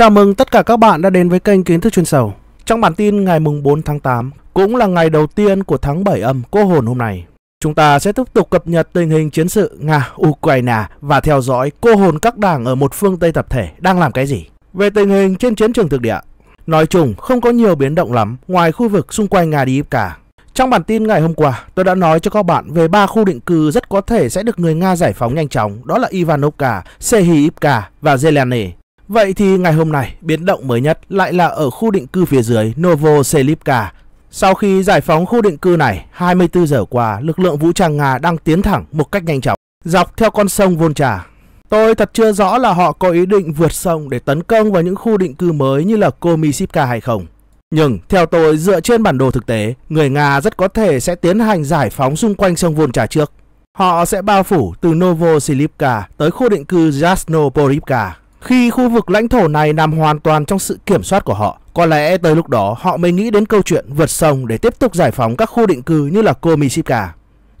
Chào mừng tất cả các bạn đã đến với kênh Kiến thức chuyên sâu. Trong bản tin ngày mùng 4 tháng 8, cũng là ngày đầu tiên của tháng 7 âm cô hồn hôm nay, chúng ta sẽ tiếp tục cập nhật tình hình chiến sự Nga-Ukraine và theo dõi cô hồn các đảng ở một phương Tây tập thể đang làm cái gì. Về tình hình trên chiến trường thực địa, nói chung không có nhiều biến động lắm ngoài khu vực xung quanh Nga đi cả. Trong bản tin ngày hôm qua, tôi đã nói cho các bạn về ba khu định cư rất có thể sẽ được người Nga giải phóng nhanh chóng, đó là Ivanovka, Sehiivka và Zeleny. Vậy thì ngày hôm nay, biến động mới nhất lại là ở khu định cư phía dưới Novoselivka. Sau khi giải phóng khu định cư này, 24 giờ qua, lực lượng vũ trang Nga đang tiến thẳng một cách nhanh chóng, dọc theo con sông Volta. Tôi thật chưa rõ là họ có ý định vượt sông để tấn công vào những khu định cư mới như là Komisivka hay không. Nhưng theo tôi dựa trên bản đồ thực tế, người Nga rất có thể sẽ tiến hành giải phóng xung quanh sông Volta trước. Họ sẽ bao phủ từ Novosilivka tới khu định cư Jasnoporivka. Khi khu vực lãnh thổ này nằm hoàn toàn trong sự kiểm soát của họ, có lẽ tới lúc đó họ mới nghĩ đến câu chuyện vượt sông để tiếp tục giải phóng các khu định cư như là Komishivka.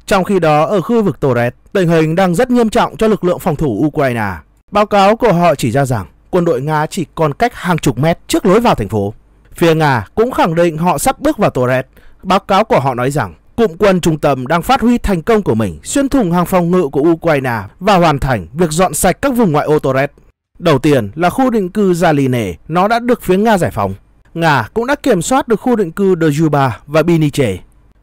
Trong khi đó ở khu vực Torres, tình hình đang rất nghiêm trọng cho lực lượng phòng thủ Ukraine. Báo cáo của họ chỉ ra rằng quân đội Nga chỉ còn cách hàng chục mét trước lối vào thành phố. Phía Nga cũng khẳng định họ sắp bước vào Torres. Báo cáo của họ nói rằng cụm quân trung tâm đang phát huy thành công của mình xuyên thủng hàng phòng ngự của Ukraine và hoàn thành việc dọn sạch các vùng ngoại ô Torres. Đầu tiên là khu định cư Zaline, nó đã được phía Nga giải phóng. Nga cũng đã kiểm soát được khu định cư Djuba và Biniche.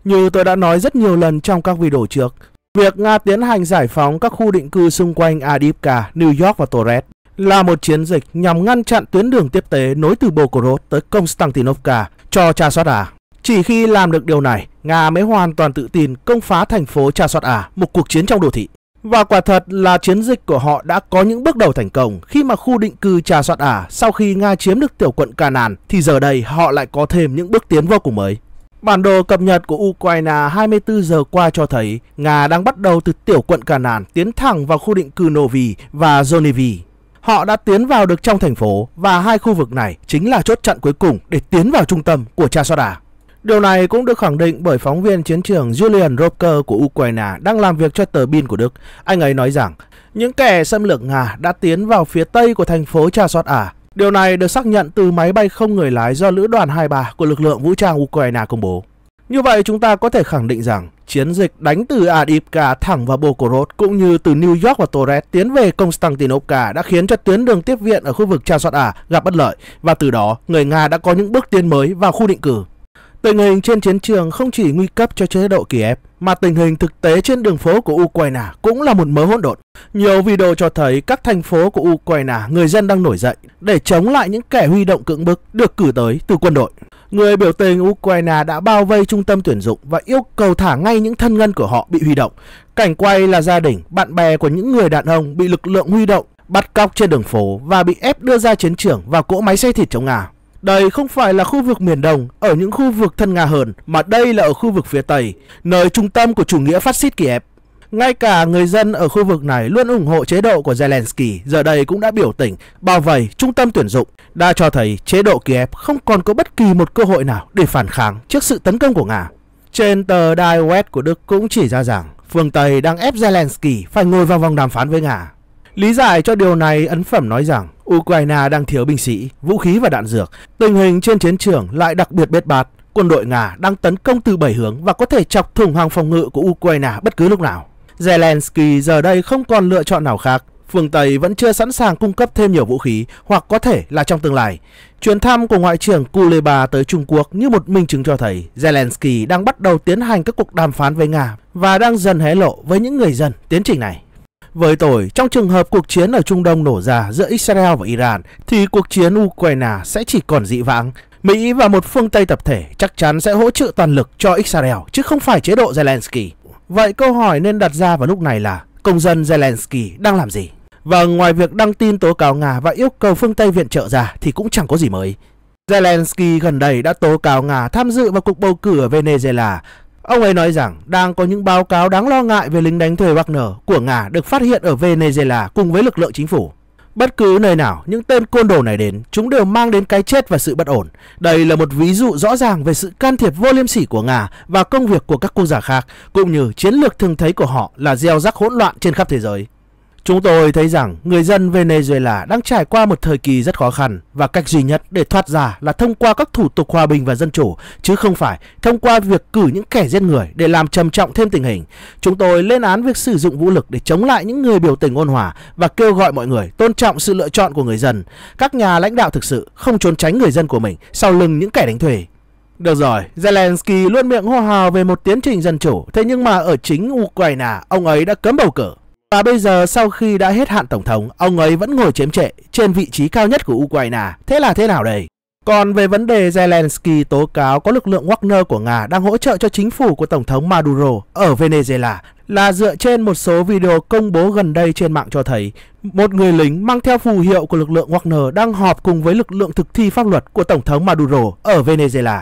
Như tôi đã nói rất nhiều lần trong các video trước, việc Nga tiến hành giải phóng các khu định cư xung quanh Adipka, New York và Torres là một chiến dịch nhằm ngăn chặn tuyến đường tiếp tế nối từ Bokorod tới Konstantinovka cho Cha Soát Ả. Chỉ khi làm được điều này, Nga mới hoàn toàn tự tin công phá thành phố Cha Soát Ả, một cuộc chiến trong đô thị. Và quả thật là chiến dịch của họ đã có những bước đầu thành công khi mà khu định cư Trà Soạn Ả sau khi Nga chiếm được tiểu quận Canaan thì giờ đây họ lại có thêm những bước tiến vô cùng mới. Bản đồ cập nhật của Ukraine 24 giờ qua cho thấy Nga đang bắt đầu từ tiểu quận Canaan tiến thẳng vào khu định cư Novi và Zonevi. Họ đã tiến vào được trong thành phố và hai khu vực này chính là chốt chặn cuối cùng để tiến vào trung tâm của Trà Soạn Ả. Điều này cũng được khẳng định bởi phóng viên chiến trường Julian Roker của Ukraine đang làm việc cho tờ Bin của Đức. Anh ấy nói rằng, những kẻ xâm lược Nga đã tiến vào phía tây của thành phố Chasot. Soát Điều này được xác nhận từ máy bay không người lái do Lữ đoàn 23 của lực lượng vũ trang Ukraine công bố. Như vậy chúng ta có thể khẳng định rằng chiến dịch đánh từ Adivka thẳng vào Bokorod cũng như từ New York và Torres tiến về Konstantinovka đã khiến cho tuyến đường tiếp viện ở khu vực Chasot Soát gặp bất lợi và từ đó người Nga đã có những bước tiến mới vào khu định cử. Tình hình trên chiến trường không chỉ nguy cấp cho chế độ Kiev, mà tình hình thực tế trên đường phố của Ukraine cũng là một mớ hỗn độn. Nhiều video cho thấy các thành phố của Ukraine người dân đang nổi dậy để chống lại những kẻ huy động cưỡng bức được cử tới từ quân đội. Người biểu tình Ukraine đã bao vây trung tâm tuyển dụng và yêu cầu thả ngay những thân nhân của họ bị huy động. Cảnh quay là gia đình, bạn bè của những người đàn ông bị lực lượng huy động, bắt cóc trên đường phố và bị ép đưa ra chiến trường vào cỗ máy xe thịt chống Nga. Đây không phải là khu vực miền Đông ở những khu vực thân Nga hơn, mà đây là ở khu vực phía Tây, nơi trung tâm của chủ nghĩa phát xít Kiev. Ngay cả người dân ở khu vực này luôn ủng hộ chế độ của Zelensky giờ đây cũng đã biểu tình, bao vây trung tâm tuyển dụng, đã cho thấy chế độ Kiev không còn có bất kỳ một cơ hội nào để phản kháng trước sự tấn công của Nga. Trên tờ Die West của Đức cũng chỉ ra rằng phương Tây đang ép Zelensky phải ngồi vào vòng đàm phán với Nga. Lý giải cho điều này, ấn phẩm nói rằng Ukraine đang thiếu binh sĩ, vũ khí và đạn dược. Tình hình trên chiến trường lại đặc biệt bết bạt. Quân đội Nga đang tấn công từ bảy hướng và có thể chọc thủng hàng phòng ngự của Ukraine bất cứ lúc nào. Zelensky giờ đây không còn lựa chọn nào khác. Phương Tây vẫn chưa sẵn sàng cung cấp thêm nhiều vũ khí hoặc có thể là trong tương lai. Chuyến thăm của Ngoại trưởng Kuleba tới Trung Quốc như một minh chứng cho thấy Zelensky đang bắt đầu tiến hành các cuộc đàm phán với Nga và đang dần hé lộ với những người dân tiến trình này. Với tôi, trong trường hợp cuộc chiến ở Trung Đông nổ ra giữa Israel và Iran, thì cuộc chiến Ukraine sẽ chỉ còn dị vãng. Mỹ và một phương Tây tập thể chắc chắn sẽ hỗ trợ toàn lực cho Israel, chứ không phải chế độ Zelensky. Vậy câu hỏi nên đặt ra vào lúc này là, công dân Zelensky đang làm gì? Và ngoài việc đăng tin tố cáo Nga và yêu cầu phương Tây viện trợ ra thì cũng chẳng có gì mới. Zelensky gần đây đã tố cáo Nga tham dự vào cuộc bầu cử ở Venezuela Ông ấy nói rằng đang có những báo cáo đáng lo ngại về lính đánh thuê Wagner của Nga được phát hiện ở Venezuela cùng với lực lượng chính phủ. Bất cứ nơi nào những tên côn đồ này đến, chúng đều mang đến cái chết và sự bất ổn. Đây là một ví dụ rõ ràng về sự can thiệp vô liêm sỉ của Nga vào công việc của các quốc gia khác, cũng như chiến lược thường thấy của họ là gieo rắc hỗn loạn trên khắp thế giới. Chúng tôi thấy rằng người dân Venezuela đang trải qua một thời kỳ rất khó khăn và cách duy nhất để thoát ra là thông qua các thủ tục hòa bình và dân chủ chứ không phải thông qua việc cử những kẻ giết người để làm trầm trọng thêm tình hình. Chúng tôi lên án việc sử dụng vũ lực để chống lại những người biểu tình ôn hòa và kêu gọi mọi người tôn trọng sự lựa chọn của người dân. Các nhà lãnh đạo thực sự không trốn tránh người dân của mình sau lưng những kẻ đánh thuê. Được rồi, Zelensky luôn miệng hô hào về một tiến trình dân chủ, thế nhưng mà ở chính Ukraine, ông ấy đã cấm bầu cử. Và bây giờ sau khi đã hết hạn tổng thống, ông ấy vẫn ngồi chiếm trệ trên vị trí cao nhất của Ukraine. Thế là thế nào đây? Còn về vấn đề Zelensky tố cáo có lực lượng Wagner của Nga đang hỗ trợ cho chính phủ của Tổng thống Maduro ở Venezuela là dựa trên một số video công bố gần đây trên mạng cho thấy một người lính mang theo phù hiệu của lực lượng Wagner đang họp cùng với lực lượng thực thi pháp luật của Tổng thống Maduro ở Venezuela.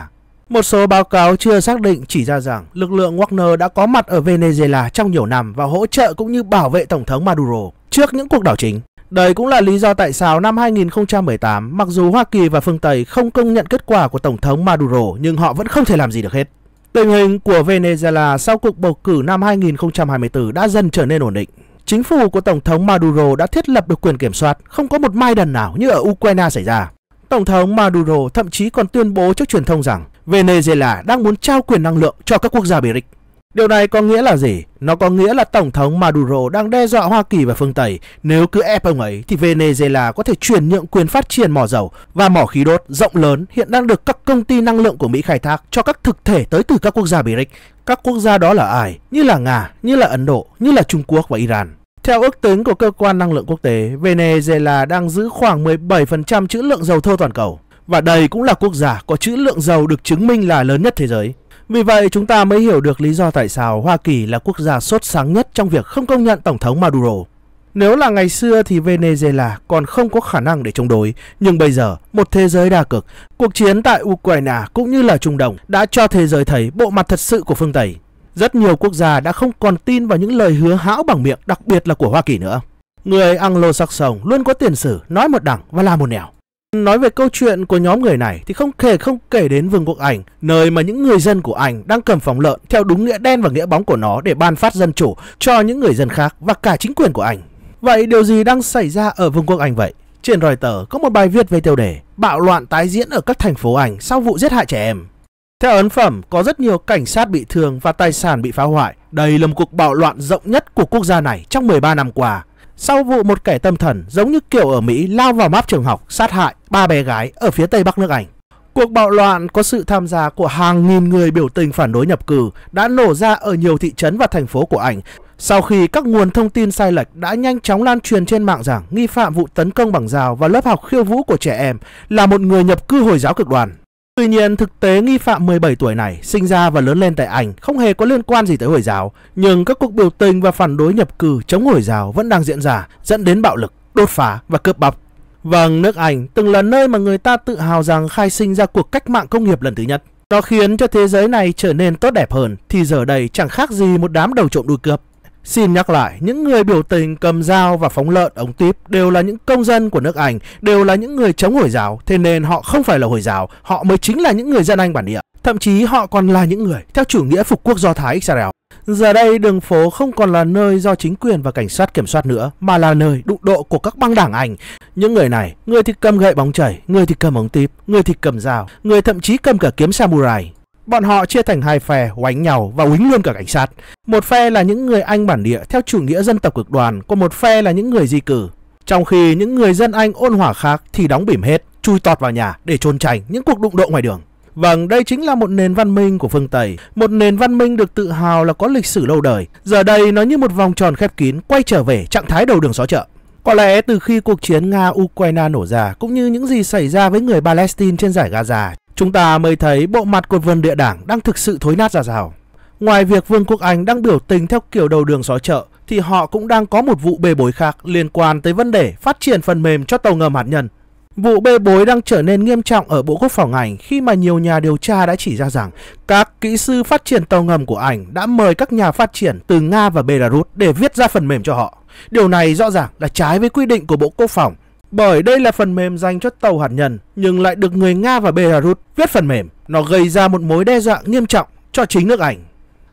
Một số báo cáo chưa xác định chỉ ra rằng lực lượng Wagner đã có mặt ở Venezuela trong nhiều năm và hỗ trợ cũng như bảo vệ Tổng thống Maduro trước những cuộc đảo chính. Đây cũng là lý do tại sao năm 2018, mặc dù Hoa Kỳ và phương Tây không công nhận kết quả của Tổng thống Maduro nhưng họ vẫn không thể làm gì được hết. Tình hình của Venezuela sau cuộc bầu cử năm 2024 đã dần trở nên ổn định. Chính phủ của Tổng thống Maduro đã thiết lập được quyền kiểm soát, không có một mai đần nào như ở Ukraine xảy ra. Tổng thống Maduro thậm chí còn tuyên bố trước truyền thông rằng Venezuela đang muốn trao quyền năng lượng cho các quốc gia BRICS. Điều này có nghĩa là gì? Nó có nghĩa là Tổng thống Maduro đang đe dọa Hoa Kỳ và phương Tây. Nếu cứ ép ông ấy thì Venezuela có thể chuyển nhượng quyền phát triển mỏ dầu và mỏ khí đốt rộng lớn hiện đang được các công ty năng lượng của Mỹ khai thác cho các thực thể tới từ các quốc gia BRICS. Các quốc gia đó là ai? Như là Nga, như là Ấn Độ, như là Trung Quốc và Iran. Theo ước tính của cơ quan năng lượng quốc tế, Venezuela đang giữ khoảng 17% trữ lượng dầu thô toàn cầu. Và đây cũng là quốc gia có trữ lượng dầu được chứng minh là lớn nhất thế giới. Vì vậy chúng ta mới hiểu được lý do tại sao Hoa Kỳ là quốc gia sốt sáng nhất trong việc không công nhận Tổng thống Maduro. Nếu là ngày xưa thì Venezuela còn không có khả năng để chống đối, nhưng bây giờ, một thế giới đa cực, cuộc chiến tại Ukraine cũng như là Trung Đông đã cho thế giới thấy bộ mặt thật sự của phương Tây. Rất nhiều quốc gia đã không còn tin vào những lời hứa hão bằng miệng, đặc biệt là của Hoa Kỳ nữa. Người Anglo-Saxon luôn có tiền sử nói một đằng và làm một nẻo. Nói về câu chuyện của nhóm người này thì không thể không kể đến Vương quốc Anh, nơi mà những người dân của Anh đang cầm phóng lợn theo đúng nghĩa đen và nghĩa bóng của nó để ban phát dân chủ cho những người dân khác và cả chính quyền của Anh. Vậy điều gì đang xảy ra ở Vương quốc Anh vậy? Trên Reuters có một bài viết về tiêu đề Bạo loạn tái diễn ở các thành phố Anh sau vụ giết hại trẻ em. Theo ấn phẩm, có rất nhiều cảnh sát bị thương và tài sản bị phá hoại. Đây là một cuộc bạo loạn rộng nhất của quốc gia này trong 13 năm qua sau vụ một kẻ tâm thần giống như kiểu ở Mỹ lao vào map trường học sát hại ba bé gái ở phía tây bắc nước Anh. Cuộc bạo loạn có sự tham gia của hàng nghìn người biểu tình phản đối nhập cư đã nổ ra ở nhiều thị trấn và thành phố của Anh sau khi các nguồn thông tin sai lệch đã nhanh chóng lan truyền trên mạng rằng nghi phạm vụ tấn công bằng rào và lớp học khiêu vũ của trẻ em là một người nhập cư Hồi giáo cực đoan. Tuy nhiên, thực tế nghi phạm 17 tuổi này sinh ra và lớn lên tại Anh không hề có liên quan gì tới Hồi giáo, nhưng các cuộc biểu tình và phản đối nhập cư chống Hồi giáo vẫn đang diễn ra, dẫn đến bạo lực, đốt phá và cướp bóc. Vâng, nước Anh từng là nơi mà người ta tự hào rằng khai sinh ra cuộc cách mạng công nghiệp lần thứ nhất. Nó khiến cho thế giới này trở nên tốt đẹp hơn, thì giờ đây chẳng khác gì một đám đầu trộm đuôi cướp. Xin nhắc lại, những người biểu tình cầm dao và phóng lợn ống tiếp đều là những công dân của nước Anh, đều là những người chống Hồi giáo, thế nên họ không phải là Hồi giáo, họ mới chính là những người dân Anh bản địa. Thậm chí họ còn là những người theo chủ nghĩa phục quốc do Thái Israel. Giờ đây đường phố không còn là nơi do chính quyền và cảnh sát kiểm soát nữa mà là nơi đụng độ của các băng đảng Anh. Những người này, người thì cầm gậy bóng chảy, người thì cầm ống tiếp, người thì cầm dao, người thậm chí cầm cả kiếm samurai. Bọn họ chia thành hai phe oánh nhau và quýnh luôn cả cảnh sát. Một phe là những người Anh bản địa theo chủ nghĩa dân tộc cực đoan, còn một phe là những người di cử. Trong khi những người dân Anh ôn hòa khác thì đóng bỉm hết, chui tọt vào nhà để trôn tránh những cuộc đụng độ ngoài đường. Vâng, đây chính là một nền văn minh của phương Tây, một nền văn minh được tự hào là có lịch sử lâu đời. Giờ đây nó như một vòng tròn khép kín quay trở về trạng thái đầu đường xó chợ. Có lẽ từ khi cuộc chiến Nga-Ukraine nổ ra, cũng như những gì xảy ra với người Palestine trên giải Gaza, Chúng ta mới thấy bộ mặt của vườn địa đảng đang thực sự thối nát ra rào. Ngoài việc Vương quốc Anh đang biểu tình theo kiểu đầu đường xó chợ, thì họ cũng đang có một vụ bê bối khác liên quan tới vấn đề phát triển phần mềm cho tàu ngầm hạt nhân. Vụ bê bối đang trở nên nghiêm trọng ở Bộ Quốc phòng Anh khi mà nhiều nhà điều tra đã chỉ ra rằng các kỹ sư phát triển tàu ngầm của Anh đã mời các nhà phát triển từ Nga và Belarus để viết ra phần mềm cho họ. Điều này rõ ràng là trái với quy định của Bộ Quốc phòng bởi đây là phần mềm dành cho tàu hạt nhân nhưng lại được người Nga và Belarus viết phần mềm. Nó gây ra một mối đe dọa nghiêm trọng cho chính nước ảnh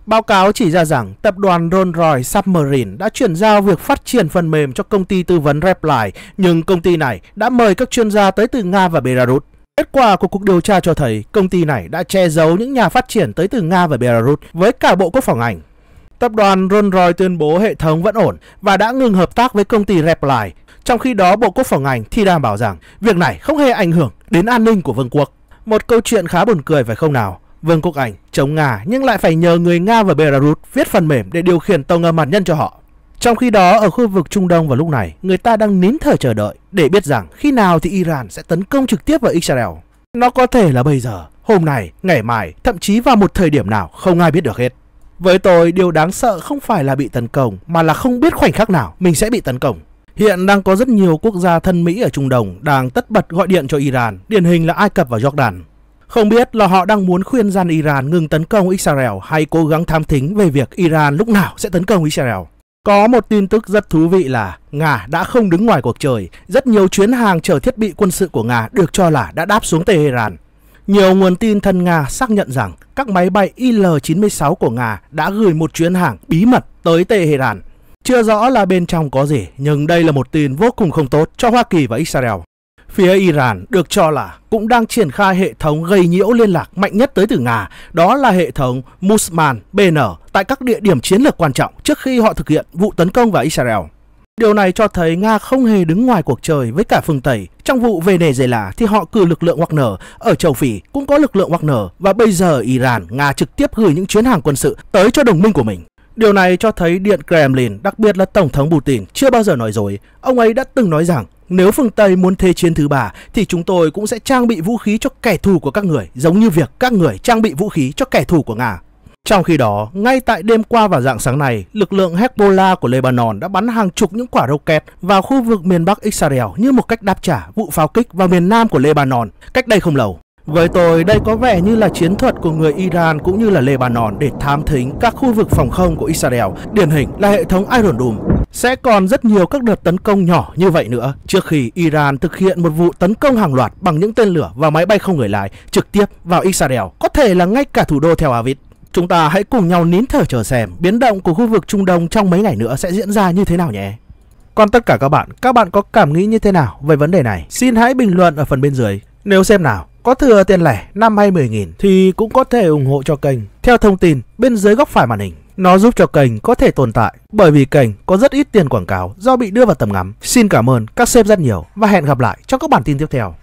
Báo cáo chỉ ra rằng tập đoàn Rolls-Royce Submarine đã chuyển giao việc phát triển phần mềm cho công ty tư vấn Reply, nhưng công ty này đã mời các chuyên gia tới từ Nga và Belarus. Kết quả của cuộc điều tra cho thấy công ty này đã che giấu những nhà phát triển tới từ Nga và Belarus với cả Bộ Quốc phòng Anh. Tập đoàn Rolls-Royce tuyên bố hệ thống vẫn ổn và đã ngừng hợp tác với công ty Reply, trong khi đó Bộ Quốc phòng Anh thì đảm bảo rằng việc này không hề ảnh hưởng đến an ninh của vương quốc. Một câu chuyện khá buồn cười phải không nào? Vương quốc Anh chống Nga nhưng lại phải nhờ người Nga và Belarus viết phần mềm để điều khiển tàu ngầm hạt nhân cho họ. Trong khi đó ở khu vực Trung Đông vào lúc này, người ta đang nín thở chờ đợi để biết rằng khi nào thì Iran sẽ tấn công trực tiếp vào Israel. Nó có thể là bây giờ, hôm nay, ngày mai, thậm chí vào một thời điểm nào không ai biết được hết. Với tôi, điều đáng sợ không phải là bị tấn công mà là không biết khoảnh khắc nào mình sẽ bị tấn công. Hiện đang có rất nhiều quốc gia thân Mỹ ở Trung Đông đang tất bật gọi điện cho Iran, điển hình là Ai Cập và Jordan. Không biết là họ đang muốn khuyên gian Iran ngừng tấn công Israel hay cố gắng tham thính về việc Iran lúc nào sẽ tấn công Israel. Có một tin tức rất thú vị là Nga đã không đứng ngoài cuộc chơi. Rất nhiều chuyến hàng chở thiết bị quân sự của Nga được cho là đã đáp xuống Tehran. Nhiều nguồn tin thân Nga xác nhận rằng các máy bay Il-96 của Nga đã gửi một chuyến hàng bí mật tới Tehran chưa rõ là bên trong có gì, nhưng đây là một tin vô cùng không tốt cho Hoa Kỳ và Israel. Phía Iran được cho là cũng đang triển khai hệ thống gây nhiễu liên lạc mạnh nhất tới từ Nga, đó là hệ thống Musman BN tại các địa điểm chiến lược quan trọng trước khi họ thực hiện vụ tấn công vào Israel. Điều này cho thấy Nga không hề đứng ngoài cuộc chơi với cả phương Tây. Trong vụ Venezuela thì họ cử lực lượng Wagner, ở châu Phi cũng có lực lượng Wagner và bây giờ Iran, Nga trực tiếp gửi những chuyến hàng quân sự tới cho đồng minh của mình. Điều này cho thấy Điện Kremlin, đặc biệt là Tổng thống Putin, chưa bao giờ nói dối. Ông ấy đã từng nói rằng nếu phương Tây muốn thế chiến thứ ba thì chúng tôi cũng sẽ trang bị vũ khí cho kẻ thù của các người, giống như việc các người trang bị vũ khí cho kẻ thù của Nga. Trong khi đó, ngay tại đêm qua và dạng sáng này, lực lượng Hezbollah của Lebanon đã bắn hàng chục những quả rocket vào khu vực miền Bắc Israel như một cách đáp trả vụ pháo kích vào miền Nam của Lebanon cách đây không lâu. Với tôi, đây có vẻ như là chiến thuật của người Iran cũng như là Lebanon để thám thính các khu vực phòng không của Israel, điển hình là hệ thống Iron Dome. Sẽ còn rất nhiều các đợt tấn công nhỏ như vậy nữa trước khi Iran thực hiện một vụ tấn công hàng loạt bằng những tên lửa và máy bay không người lái trực tiếp vào Israel, có thể là ngay cả thủ đô Tel Aviv. Chúng ta hãy cùng nhau nín thở chờ xem biến động của khu vực Trung Đông trong mấy ngày nữa sẽ diễn ra như thế nào nhé. Còn tất cả các bạn, các bạn có cảm nghĩ như thế nào về vấn đề này? Xin hãy bình luận ở phần bên dưới. Nếu xem nào, có thừa tiền lẻ 5 hay 10 nghìn thì cũng có thể ủng hộ cho kênh. Theo thông tin bên dưới góc phải màn hình, nó giúp cho kênh có thể tồn tại bởi vì kênh có rất ít tiền quảng cáo do bị đưa vào tầm ngắm. Xin cảm ơn các sếp rất nhiều và hẹn gặp lại trong các bản tin tiếp theo.